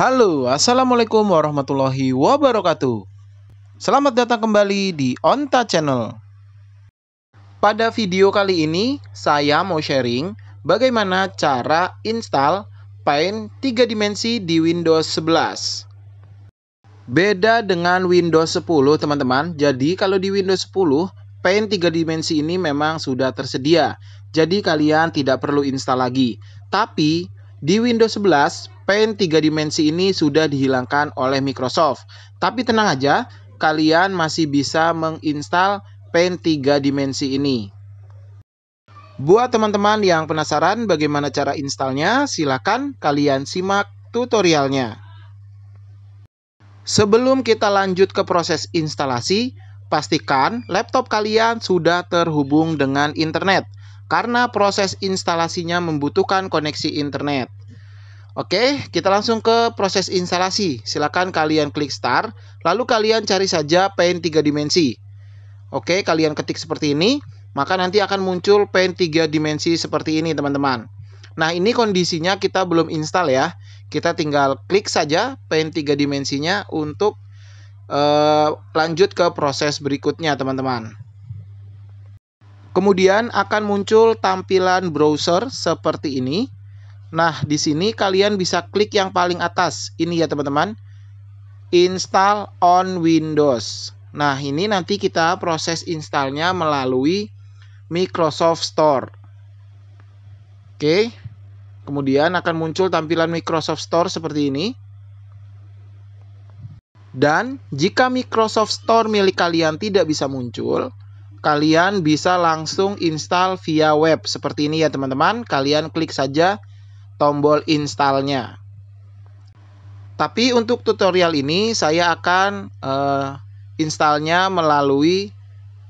Halo, Assalamualaikum warahmatullahi wabarakatuh. Selamat datang kembali di Onta Channel. Pada video kali ini, saya mau sharing bagaimana cara install Paint 3 dimensi di Windows 11. Beda dengan Windows 10, teman-teman. Jadi, kalau di Windows 10, Paint 3 dimensi ini memang sudah tersedia. Jadi, kalian tidak perlu install lagi. Tapi, di Windows 11, Paint 3 dimensi ini sudah dihilangkan oleh Microsoft. Tapi tenang aja, kalian masih bisa menginstal Paint 3 dimensi ini. Buat teman-teman yang penasaran bagaimana cara installnya, silakan kalian simak tutorialnya. Sebelum kita lanjut ke proses instalasi, pastikan laptop kalian sudah terhubung dengan internet karena proses instalasinya membutuhkan koneksi internet. Oke, kita langsung ke proses instalasi. Silakan kalian klik start, lalu kalian cari saja paint 3 dimensi. Oke, kalian ketik seperti ini, maka nanti akan muncul paint 3 dimensi seperti ini, teman-teman. Nah, ini kondisinya kita belum install ya. Kita tinggal klik saja paint 3 dimensinya untuk eh, lanjut ke proses berikutnya, teman-teman. Kemudian akan muncul tampilan browser seperti ini Nah, di sini kalian bisa klik yang paling atas. Ini ya teman-teman. Install on Windows. Nah, ini nanti kita proses installnya melalui Microsoft Store. Oke. Kemudian akan muncul tampilan Microsoft Store seperti ini. Dan jika Microsoft Store milik kalian tidak bisa muncul, kalian bisa langsung install via web seperti ini ya teman-teman. Kalian klik saja tombol installnya. Tapi untuk tutorial ini saya akan uh, installnya melalui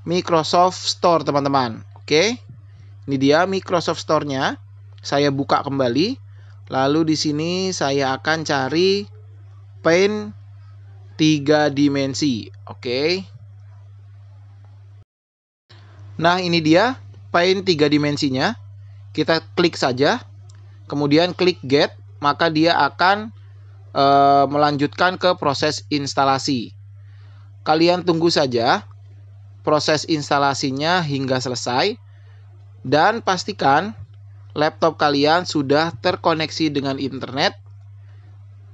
Microsoft Store teman-teman. Oke, ini dia Microsoft Store-nya. Saya buka kembali. Lalu di sini saya akan cari paint 3 dimensi. Oke. Nah ini dia paint 3 dimensinya. Kita klik saja kemudian klik get, maka dia akan e, melanjutkan ke proses instalasi. Kalian tunggu saja proses instalasinya hingga selesai dan pastikan laptop kalian sudah terkoneksi dengan internet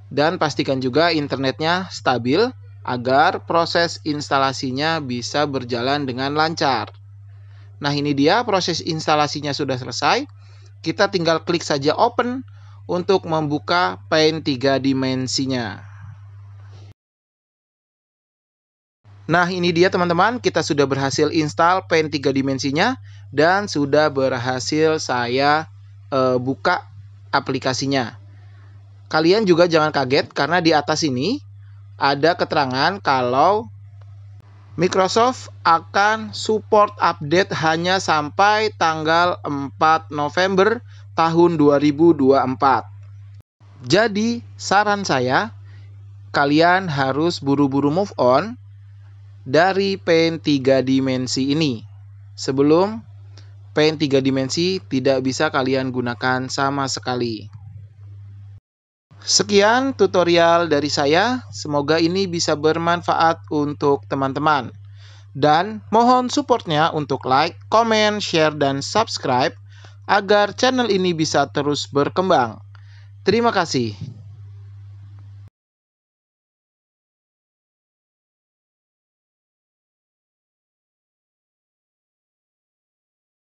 dan pastikan juga internetnya stabil agar proses instalasinya bisa berjalan dengan lancar. Nah, ini dia proses instalasinya sudah selesai. Kita tinggal klik saja open untuk membuka Paint 3 dimensinya. Nah, ini dia teman-teman, kita sudah berhasil install Paint 3 dimensinya dan sudah berhasil saya e, buka aplikasinya. Kalian juga jangan kaget karena di atas ini ada keterangan kalau Microsoft akan support update hanya sampai tanggal 4 November tahun 2024. Jadi, saran saya, kalian harus buru-buru move on dari paint 3 dimensi ini sebelum paint 3 dimensi tidak bisa kalian gunakan sama sekali. Sekian tutorial dari saya, semoga ini bisa bermanfaat untuk teman-teman. Dan mohon supportnya untuk like, komen, share, dan subscribe agar channel ini bisa terus berkembang. Terima kasih.